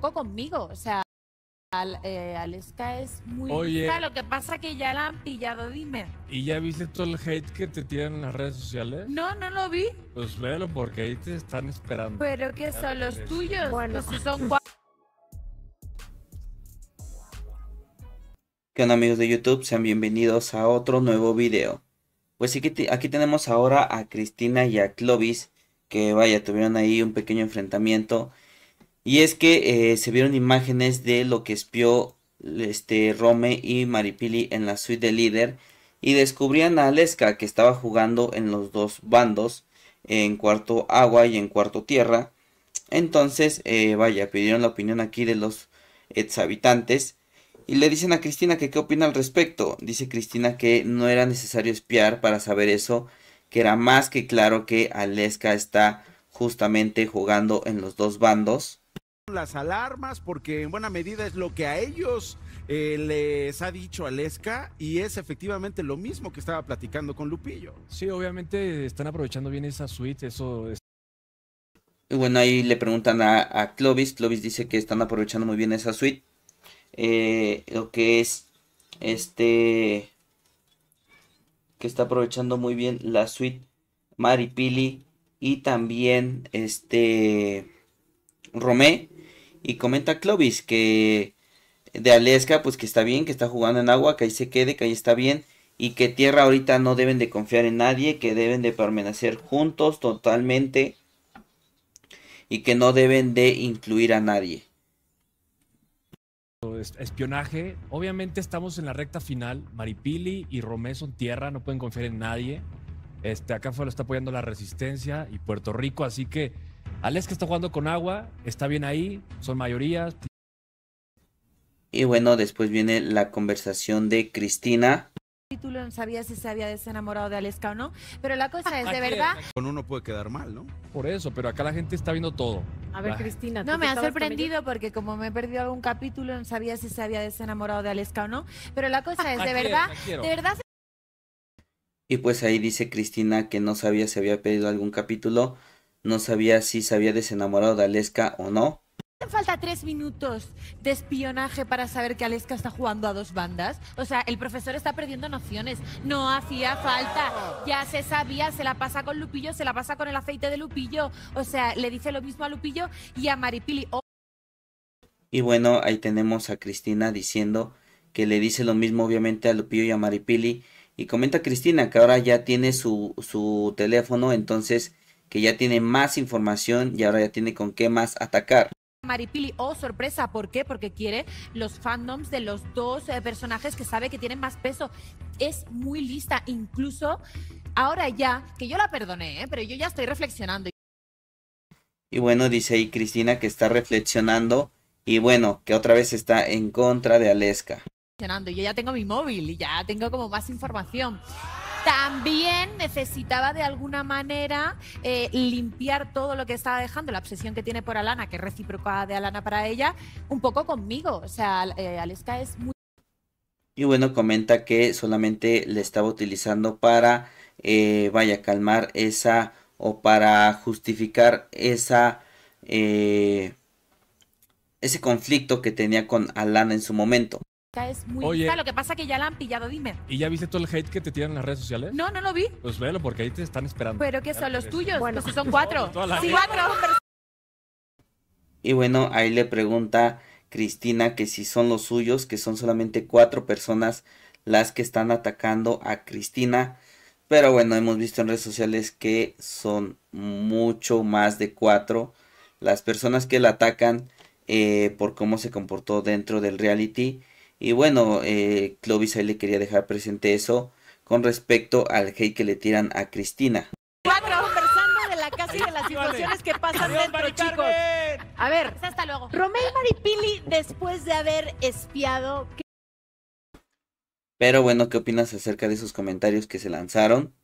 poco conmigo. O sea, al, eh, Aleska es muy Oye. Lo que pasa que ya la han pillado, dime. ¿Y ya viste todo el hate que te tienen en las redes sociales? No, no lo vi. Pues véalo porque ahí te están esperando. Pero que son los tuyos. Bueno, si son ¿Qué onda amigos de YouTube? Sean bienvenidos a otro nuevo video. Pues aquí, aquí tenemos ahora a Cristina y a Clovis, que vaya, tuvieron ahí un pequeño enfrentamiento y es que eh, se vieron imágenes de lo que espió este, Rome y Maripili en la suite de líder y descubrían a Aleska que estaba jugando en los dos bandos, en cuarto agua y en cuarto tierra. Entonces, eh, vaya, pidieron la opinión aquí de los exhabitantes y le dicen a Cristina que qué opina al respecto. Dice Cristina que no era necesario espiar para saber eso, que era más que claro que Aleska está justamente jugando en los dos bandos las alarmas porque en buena medida es lo que a ellos eh, les ha dicho Alesca y es efectivamente lo mismo que estaba platicando con Lupillo. Sí, obviamente están aprovechando bien esa suite, eso es... bueno, ahí le preguntan a, Clovis, Clovis dice que están aprovechando muy bien esa suite, eh, lo que es este... que está aprovechando muy bien la suite Maripili y también este... Romé, y comenta Clovis que de Aleska, pues que está bien, que está jugando en agua, que ahí se quede, que ahí está bien. Y que tierra ahorita no deben de confiar en nadie, que deben de permanecer juntos totalmente. Y que no deben de incluir a nadie. Espionaje. Obviamente estamos en la recta final. Maripili y Romé son tierra, no pueden confiar en nadie. Este, acá lo está apoyando la resistencia y Puerto Rico, así que Alex que está jugando con agua, está bien ahí, son mayorías. Y bueno, después viene la conversación de Cristina. Tú no si se había desenamorado de Aleska o no, pero la cosa es, de verdad... Con uno puede quedar mal, ¿no? Por eso, pero acá la gente está viendo todo. A ver, Cristina. No, me ha sorprendido porque como me he perdido algún capítulo, no sabía si se había desenamorado de Aleska o no, pero la cosa es, de verdad, de verdad... Y pues ahí dice Cristina que no sabía si había perdido algún capítulo, no sabía si se había desenamorado de Aleska o no. Falta tres minutos de espionaje para saber que Aleska está jugando a dos bandas. O sea, el profesor está perdiendo nociones. No hacía falta. Ya se sabía, se la pasa con Lupillo, se la pasa con el aceite de Lupillo. O sea, le dice lo mismo a Lupillo y a Maripili. Oh. Y bueno, ahí tenemos a Cristina diciendo que le dice lo mismo obviamente a Lupillo y a Maripili. Y comenta Cristina que ahora ya tiene su, su teléfono, entonces que ya tiene más información y ahora ya tiene con qué más atacar. Maripili, oh sorpresa, ¿por qué? Porque quiere los fandoms de los dos eh, personajes que sabe que tienen más peso. Es muy lista, incluso ahora ya, que yo la perdoné, eh, pero yo ya estoy reflexionando. Y bueno, dice ahí Cristina que está reflexionando y bueno, que otra vez está en contra de Aleska. Yo ya tengo mi móvil y ya tengo como más información también necesitaba de alguna manera eh, limpiar todo lo que estaba dejando, la obsesión que tiene por Alana, que es recíproca de Alana para ella, un poco conmigo. O sea, eh, es muy... Y bueno, comenta que solamente le estaba utilizando para, eh, vaya, calmar esa o para justificar esa... ese conflicto que tenía con Alana en su momento es muy Oye. Lo que pasa es que ya la han pillado, dime. ¿Y ya viste todo el hate que te tiran en las redes sociales? No, no lo vi. Pues velo, porque ahí te están esperando. ¿Pero qué son los tuyos? Bueno, pues son cuatro. sí, cuatro. Y bueno, ahí le pregunta Cristina que si son los suyos, que son solamente cuatro personas las que están atacando a Cristina. Pero bueno, hemos visto en redes sociales que son mucho más de cuatro las personas que la atacan eh, por cómo se comportó dentro del reality y bueno, eh, Clovis ahí le quería dejar presente eso con respecto al hate que le tiran a Cristina. Conversando de la casa de las situaciones que pasan dentro, chicos. A ver, pues hasta luego. Romeo Maripili, después de haber espiado. Pero bueno, ¿qué opinas acerca de esos comentarios que se lanzaron?